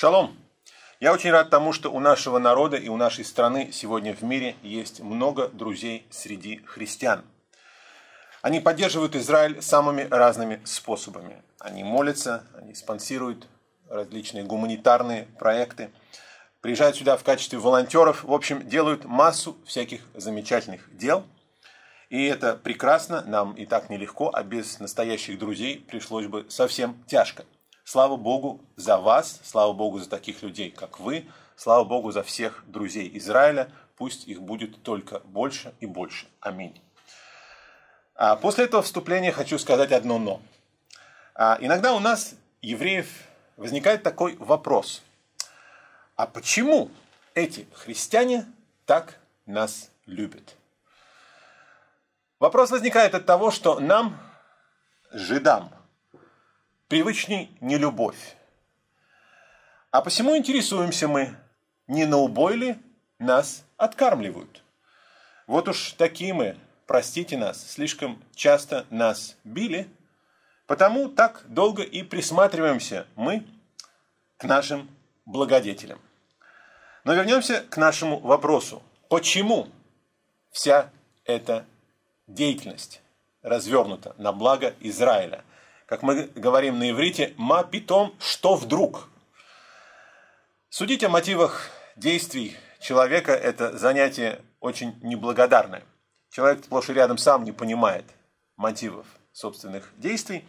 Шалом! Я очень рад тому, что у нашего народа и у нашей страны сегодня в мире есть много друзей среди христиан. Они поддерживают Израиль самыми разными способами. Они молятся, они спонсируют различные гуманитарные проекты, приезжают сюда в качестве волонтеров, в общем, делают массу всяких замечательных дел. И это прекрасно, нам и так нелегко, а без настоящих друзей пришлось бы совсем тяжко – Слава Богу за вас, слава Богу за таких людей, как вы, слава Богу за всех друзей Израиля, пусть их будет только больше и больше. Аминь. А после этого вступления хочу сказать одно «но». А иногда у нас, евреев, возникает такой вопрос. А почему эти христиане так нас любят? Вопрос возникает от того, что нам, жидам, привычней нелюбовь. А посему интересуемся мы, не на убой ли нас откармливают? Вот уж такие мы, простите нас, слишком часто нас били, потому так долго и присматриваемся мы к нашим благодетелям. Но вернемся к нашему вопросу. Почему вся эта деятельность развернута на благо Израиля? как мы говорим на иврите, ма питом, что вдруг. Судить о мотивах действий человека – это занятие очень неблагодарное. Человек сплошь и рядом сам не понимает мотивов собственных действий.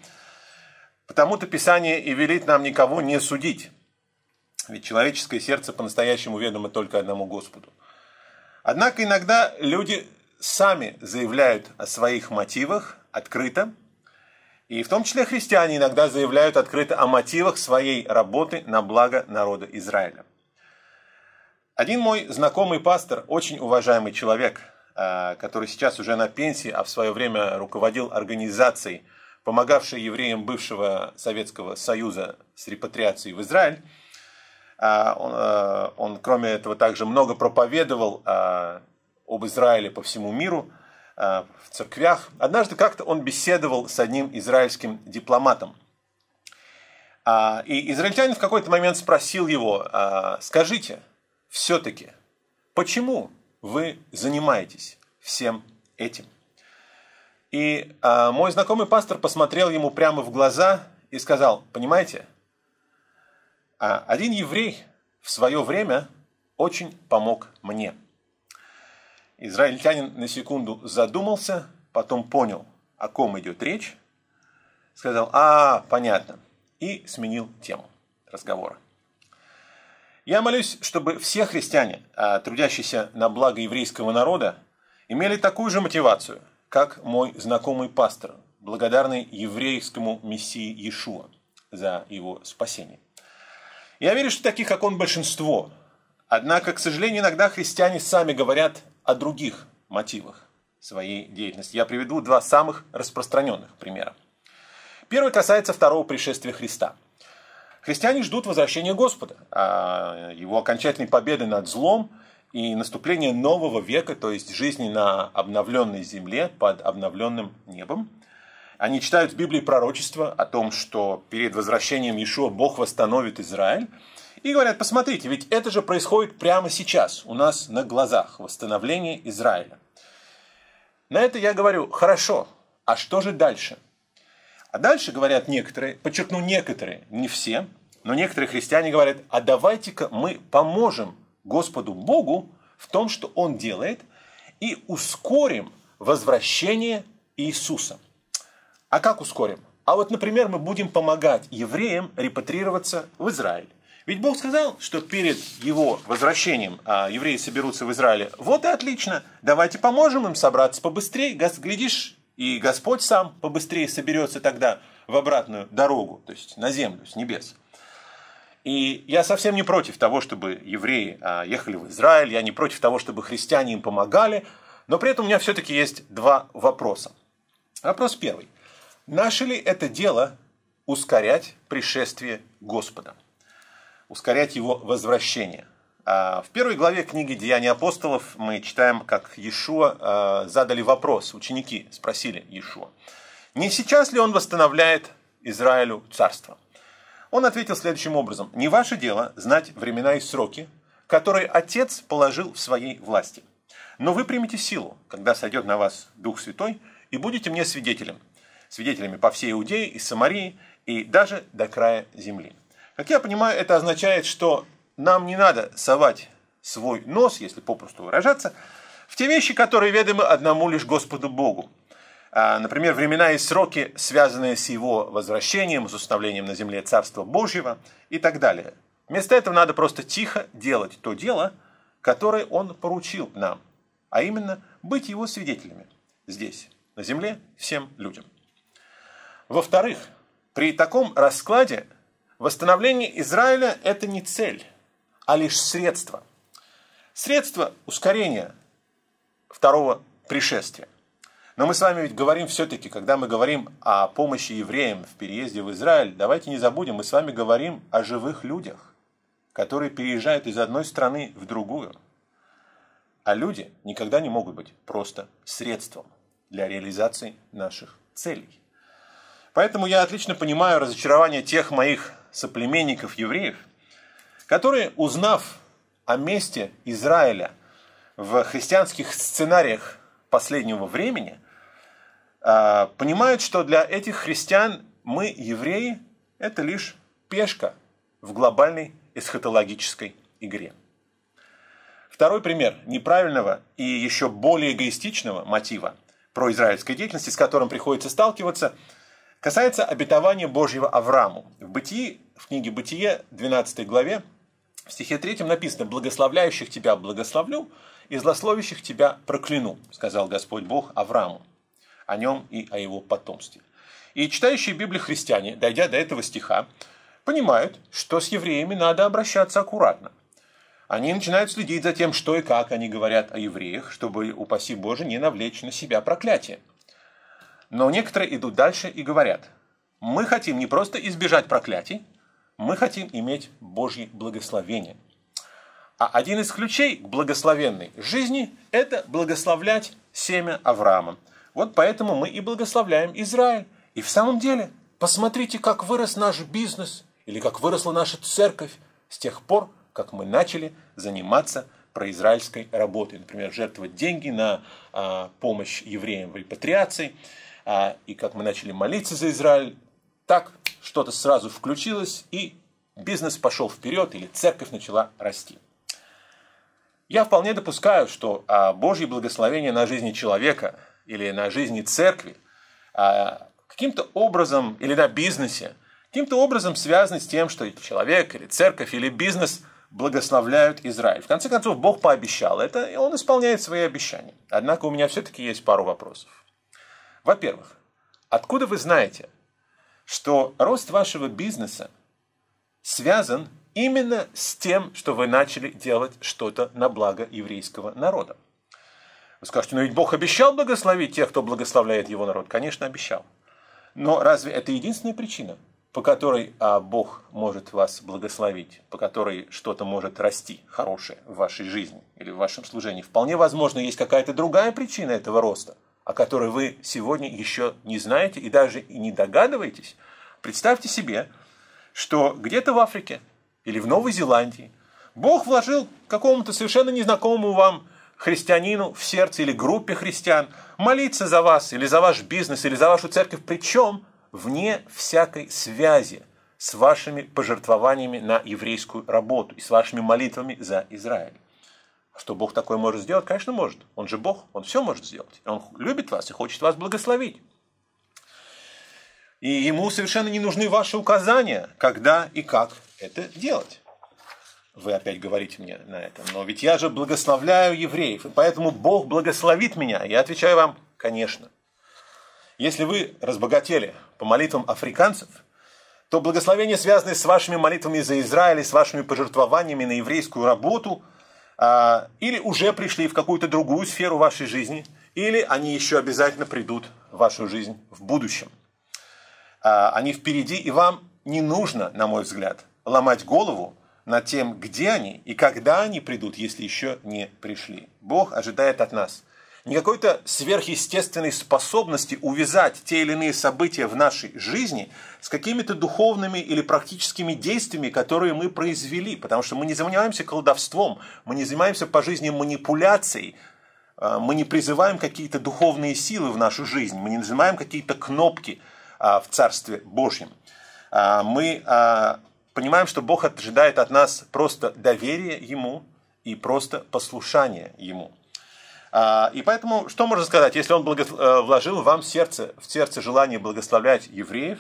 Потому-то Писание и велит нам никого не судить. Ведь человеческое сердце по-настоящему ведомо только одному Господу. Однако иногда люди сами заявляют о своих мотивах открыто, и в том числе христиане иногда заявляют открыто о мотивах своей работы на благо народа Израиля. Один мой знакомый пастор, очень уважаемый человек, э, который сейчас уже на пенсии, а в свое время руководил организацией, помогавшей евреям бывшего Советского Союза с репатриацией в Израиль, э, он, э, он, кроме этого, также много проповедовал об Израиле по всему миру – Э, в церквях. Однажды как-то он беседовал с одним израильским дипломатом. А, и израильтянин в какой-то момент спросил его, «А, скажите, все-таки, почему вы занимаетесь всем этим? И а, мой знакомый пастор посмотрел ему прямо в глаза и сказал, понимаете, один еврей в свое время очень помог мне. Израильтянин на секунду задумался, потом понял, о ком идет речь, сказал «А, понятно», и сменил тему разговора. Я молюсь, чтобы все христиане, а, трудящиеся на благо еврейского народа, имели такую же мотивацию, как мой знакомый пастор, благодарный еврейскому мессии Иешуа за его спасение. Я верю, что таких, как он, большинство. Однако, к сожалению, иногда христиане сами говорят о других мотивах своей деятельности. Я приведу два самых распространенных примера. Первый касается второго пришествия Христа. Христиане ждут возвращения Господа, а, его окончательной победы над злом и наступления нового века, то есть жизни на обновленной земле под обновленным небом. Они читают в Библии пророчество о том, что перед возвращением Иешуа Бог восстановит Израиль. И говорят, посмотрите, ведь это же происходит прямо сейчас, у нас на глазах, восстановление Израиля. На это я говорю, хорошо, а что же дальше? А дальше говорят некоторые, подчеркну некоторые, не все, но некоторые христиане говорят, а давайте-ка мы поможем Господу Богу в том, что Он делает, и ускорим возвращение Иисуса. А как ускорим? А вот, например, мы будем помогать евреям репатрироваться в Израиль. Ведь Бог сказал, что перед его возвращением а, евреи соберутся в Израиле. Вот и отлично, давайте поможем им собраться побыстрее. Глядишь, и Господь сам побыстрее соберется тогда в обратную дорогу, то есть на землю, с небес. И я совсем не против того, чтобы евреи а, ехали в Израиль, я не против того, чтобы христиане им помогали, но при этом у меня все-таки есть два вопроса. Вопрос первый. Наше ли это дело ускорять пришествие Господа? ускорять его возвращение. А, в первой главе книги «Деяния апостолов» мы читаем, как Иешуа а, задали вопрос, ученики спросили Иешуа, не сейчас ли он восстановляет Израилю царство? Он ответил следующим образом, не ваше дело знать времена и сроки, которые Отец положил в своей власти. Но вы примете силу, когда сойдет на вас Дух Святой, и будете мне свидетелем, свидетелями по всей Иудее и Самарии, и даже до края земли. Как я понимаю, это означает, что нам не надо совать свой нос, если попросту выражаться, в те вещи, которые ведомы одному лишь Господу Богу. А, например, времена и сроки, связанные с его возвращением, с установлением на земле Царства Божьего и так далее. Вместо этого надо просто тихо делать то дело, которое он поручил нам, а именно быть его свидетелями здесь, на земле, всем людям. Во-вторых, при таком раскладе Восстановление Израиля – это не цель, а лишь средство. Средство ускорения второго пришествия. Но мы с вами ведь говорим все-таки, когда мы говорим о помощи евреям в переезде в Израиль, давайте не забудем, мы с вами говорим о живых людях, которые переезжают из одной страны в другую. А люди никогда не могут быть просто средством для реализации наших целей. Поэтому я отлично понимаю разочарование тех моих соплеменников евреев, которые, узнав о месте Израиля в христианских сценариях последнего времени, а, понимают, что для этих христиан мы, евреи, это лишь пешка в глобальной эсхатологической игре. Второй пример неправильного и еще более эгоистичного мотива про произраильской деятельности, с которым приходится сталкиваться – Касается обетования Божьего Аврааму. В Бытии, в книге Бытие, 12 главе, в стихе 3 написано «Благословляющих тебя благословлю, и злословящих тебя прокляну», сказал Господь Бог Аврааму, о нем и о его потомстве. И читающие Библию христиане, дойдя до этого стиха, понимают, что с евреями надо обращаться аккуратно. Они начинают следить за тем, что и как они говорят о евреях, чтобы, упаси Боже, не навлечь на себя проклятие. Но некоторые идут дальше и говорят, мы хотим не просто избежать проклятий, мы хотим иметь Божье благословение. А один из ключей к благословенной жизни – это благословлять семя Авраама. Вот поэтому мы и благословляем Израиль. И в самом деле, посмотрите, как вырос наш бизнес или как выросла наша церковь с тех пор, как мы начали заниматься произраильской работой. Например, жертвовать деньги на а, помощь евреям в репатриации – а, и как мы начали молиться за Израиль, так что-то сразу включилось, и бизнес пошел вперед, или церковь начала расти. Я вполне допускаю, что а, Божье благословение на жизни человека или на жизни церкви а, каким-то образом, или на бизнесе, каким-то образом связано с тем, что человек или церковь или бизнес благословляют Израиль. В конце концов, Бог пообещал это, и он исполняет свои обещания. Однако у меня все-таки есть пару вопросов. Во-первых, откуда вы знаете, что рост вашего бизнеса связан именно с тем, что вы начали делать что-то на благо еврейского народа? Вы скажете, но «Ну ведь Бог обещал благословить тех, кто благословляет его народ. Конечно, обещал. Но разве это единственная причина, по которой а, Бог может вас благословить, по которой что-то может расти хорошее в вашей жизни или в вашем служении? Вполне возможно, есть какая-то другая причина этого роста – о которой вы сегодня еще не знаете и даже и не догадываетесь, представьте себе, что где-то в Африке или в Новой Зеландии Бог вложил какому-то совершенно незнакомому вам христианину в сердце или группе христиан молиться за вас или за ваш бизнес или за вашу церковь, причем вне всякой связи с вашими пожертвованиями на еврейскую работу и с вашими молитвами за Израиль. Что Бог такое может сделать? Конечно, может. Он же Бог, Он все может сделать. Он любит вас и хочет вас благословить. И ему совершенно не нужны ваши указания, когда и как это делать. Вы опять говорите мне на этом. Но ведь я же благословляю евреев, и поэтому Бог благословит меня. Я отвечаю вам, конечно. Если вы разбогатели по молитвам африканцев, то благословения, связанные с вашими молитвами за Израиль и с вашими пожертвованиями на еврейскую работу – а, или уже пришли в какую-то другую сферу вашей жизни, или они еще обязательно придут в вашу жизнь в будущем. А, они впереди, и вам не нужно, на мой взгляд, ломать голову над тем, где они и когда они придут, если еще не пришли. Бог ожидает от нас – не какой-то сверхъестественной способности увязать те или иные события в нашей жизни с какими-то духовными или практическими действиями, которые мы произвели. Потому что мы не занимаемся колдовством, мы не занимаемся по жизни манипуляцией, а, мы не призываем какие-то духовные силы в нашу жизнь, мы не нажимаем какие-то кнопки а, в Царстве Божьем. А, мы понимаем, что Бог ожидает от нас просто доверие Ему и просто послушание Ему. А, и поэтому, что можно сказать, если он э, вложил вам в сердце, в сердце желание благословлять евреев,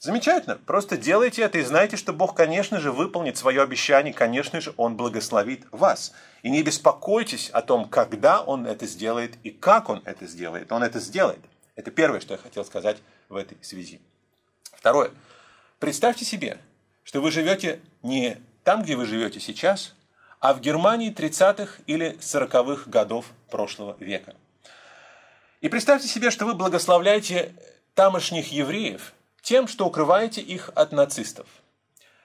замечательно, просто делайте это и знайте, что Бог, конечно же, выполнит свое обещание, конечно же, Он благословит вас. И не беспокойтесь о том, когда Он это сделает и как Он это сделает. Он это сделает. Это первое, что я хотел сказать в этой связи. Второе. Представьте себе, что вы живете не там, где вы живете сейчас, а в Германии 30-х или 40-х годов прошлого века. И представьте себе, что вы благословляете тамошних евреев тем, что укрываете их от нацистов.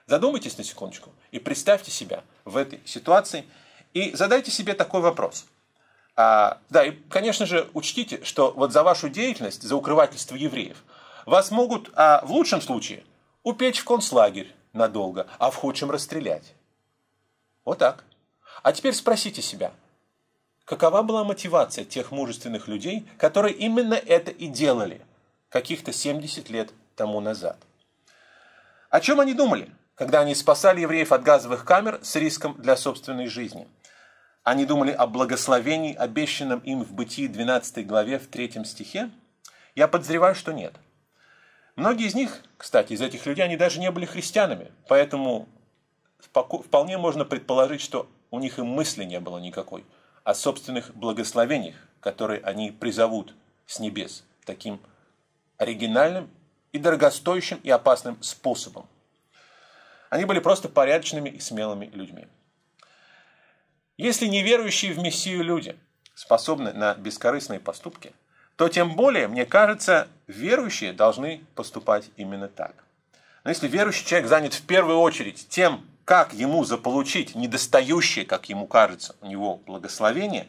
Задумайтесь на секундочку и представьте себя в этой ситуации и задайте себе такой вопрос. А, да, и, конечно же, учтите, что вот за вашу деятельность, за укрывательство евреев, вас могут а, в лучшем случае упечь в концлагерь надолго, а в худшем расстрелять. Вот так. А теперь спросите себя, какова была мотивация тех мужественных людей, которые именно это и делали каких-то 70 лет тому назад? О чем они думали, когда они спасали евреев от газовых камер с риском для собственной жизни? Они думали о благословении, обещанном им в Бытии 12 главе в 3 стихе? Я подозреваю, что нет. Многие из них, кстати, из этих людей, они даже не были христианами, поэтому вполне можно предположить, что у них и мысли не было никакой о собственных благословениях, которые они призовут с небес таким оригинальным и дорогостоящим и опасным способом. Они были просто порядочными и смелыми людьми. Если неверующие в Мессию люди способны на бескорыстные поступки, то тем более, мне кажется, верующие должны поступать именно так. Но если верующий человек занят в первую очередь тем, как ему заполучить недостающее, как ему кажется, у него благословение,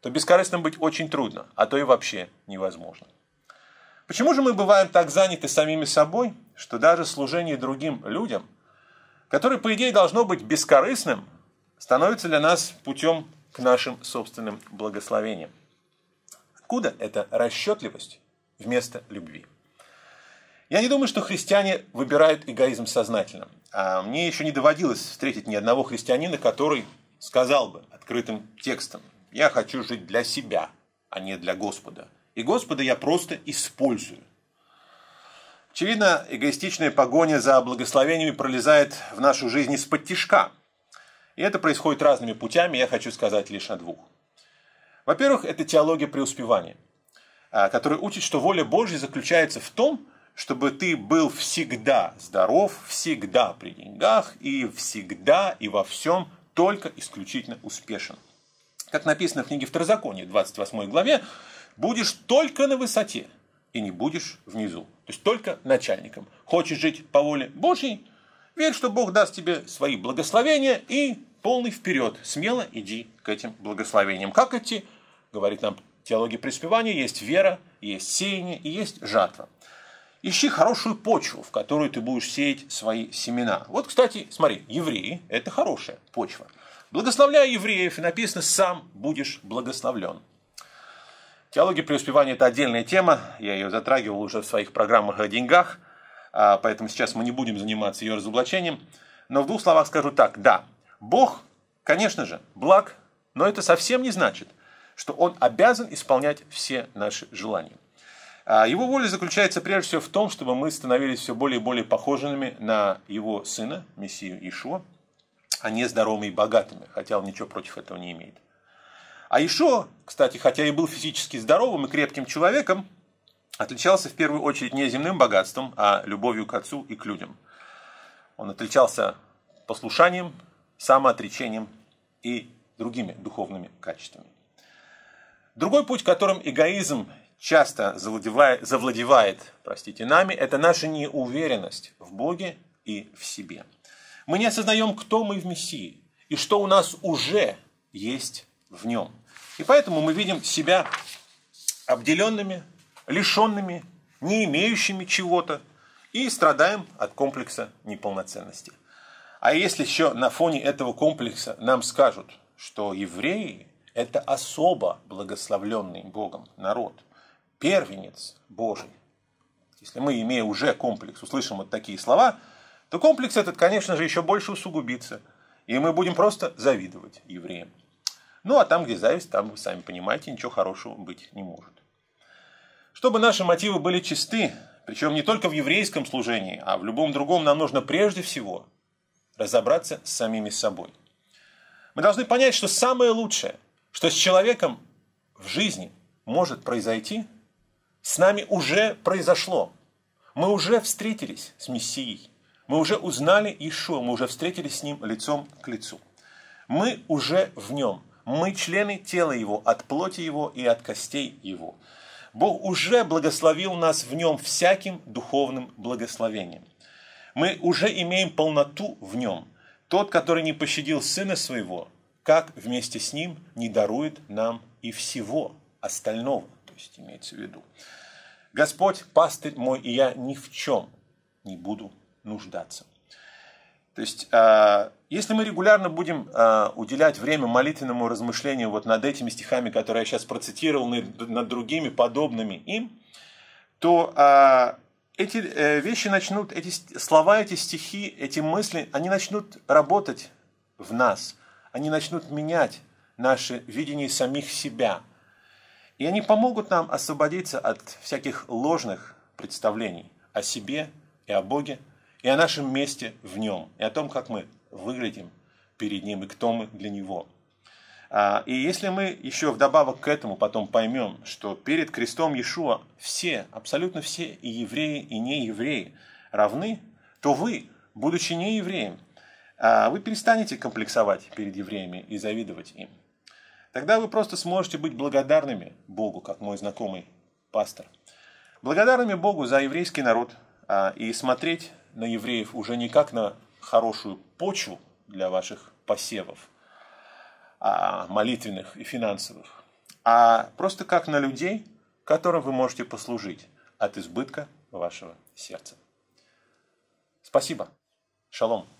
то бескорыстным быть очень трудно, а то и вообще невозможно. Почему же мы бываем так заняты самими собой, что даже служение другим людям, которое, по идее, должно быть бескорыстным, становится для нас путем к нашим собственным благословениям? Откуда эта расчетливость вместо любви? Я не думаю, что христиане выбирают эгоизм сознательно. А мне еще не доводилось встретить ни одного христианина, который сказал бы открытым текстом, я хочу жить для себя, а не для Господа. И Господа я просто использую. Очевидно, эгоистичная погоня за благословениями пролезает в нашу жизнь из-под тишка. И это происходит разными путями, я хочу сказать лишь о двух. Во-первых, это теология преуспевания, а, которая учит, что воля Божья заключается в том, чтобы ты был всегда здоров, всегда при деньгах и всегда и во всем только исключительно успешен. Как написано в книге Второзакония, 28 главе, будешь только на высоте и не будешь внизу. То есть только начальником. Хочешь жить по воле Божьей? Верь, что Бог даст тебе свои благословения и полный вперед. Смело иди к этим благословениям. Как идти? Говорит нам теология преуспевания, есть вера, есть сеяние и есть жатва ищи хорошую почву, в которую ты будешь сеять свои семена. Вот, кстати, смотри, евреи – это хорошая почва. Благословляя евреев, и написано «сам будешь благословлен». Теология преуспевания – это отдельная тема, я ее затрагивал уже в своих программах о деньгах, а поэтому сейчас мы не будем заниматься ее разоблачением. Но в двух словах скажу так, да, Бог, конечно же, благ, но это совсем не значит, что Он обязан исполнять все наши желания. А, его воля заключается прежде всего в том, чтобы мы становились все более и более похожими на его сына, Мессию Ишо, а не здоровыми и богатыми, хотя он ничего против этого не имеет. А Ишо, кстати, хотя и был физически здоровым и крепким человеком, отличался в первую очередь не земным богатством, а любовью к отцу и к людям. Он отличался послушанием, самоотречением и другими духовными качествами. Другой путь, которым эгоизм часто завладевает, завладевает простите, нами, это наша неуверенность в Боге и в себе. Мы не осознаем, кто мы в Мессии и что у нас уже есть в нем. И поэтому мы видим себя обделенными, лишенными, не имеющими чего-то и страдаем от комплекса неполноценности. А если еще на фоне этого комплекса нам скажут, что евреи – это особо благословленный Богом народ – первенец Божий. Если мы, имея уже комплекс, услышим вот такие слова, то комплекс этот, конечно же, еще больше усугубится. И мы будем просто завидовать евреям. Ну а там, где зависть, там, вы сами понимаете, ничего хорошего быть не может. Чтобы наши мотивы были чисты, причем не только в еврейском служении, а в любом другом, нам нужно прежде всего разобраться с самими собой. Мы должны понять, что самое лучшее, что с человеком в жизни может произойти – с нами уже произошло. Мы уже встретились с Мессией. Мы уже узнали Ишуа, мы уже встретились с Ним лицом к лицу. Мы уже в Нем. Мы члены тела Его, от плоти Его и от костей Его. Бог уже благословил нас в Нем всяким духовным благословением. Мы уже имеем полноту в Нем. Тот, который не пощадил Сына Своего, как вместе с Ним не дарует нам и всего остального зависимость имеется в виду. Господь, пастырь мой, и я ни в чем не буду нуждаться. То есть, а, если мы регулярно будем а, уделять время молитвенному размышлению вот над этими стихами, которые я сейчас процитировал, над другими подобными им, то а, эти э, вещи начнут, эти слова, эти стихи, эти мысли, они начнут работать в нас, они начнут менять наше видение самих себя, и они помогут нам освободиться от всяких ложных представлений о себе и о Боге, и о нашем месте в Нем, и о том, как мы выглядим перед Ним и кто мы для Него. А, и если мы еще вдобавок к этому потом поймем, что перед крестом Иешуа все, абсолютно все, и евреи, и неевреи равны, то вы, будучи неевреем, а, вы перестанете комплексовать перед евреями и завидовать им. Тогда вы просто сможете быть благодарными Богу, как мой знакомый пастор. Благодарными Богу за еврейский народ а, и смотреть на евреев уже не как на хорошую почву для ваших посевов, а, молитвенных и финансовых, а просто как на людей, которым вы можете послужить от избытка вашего сердца. Спасибо. Шалом.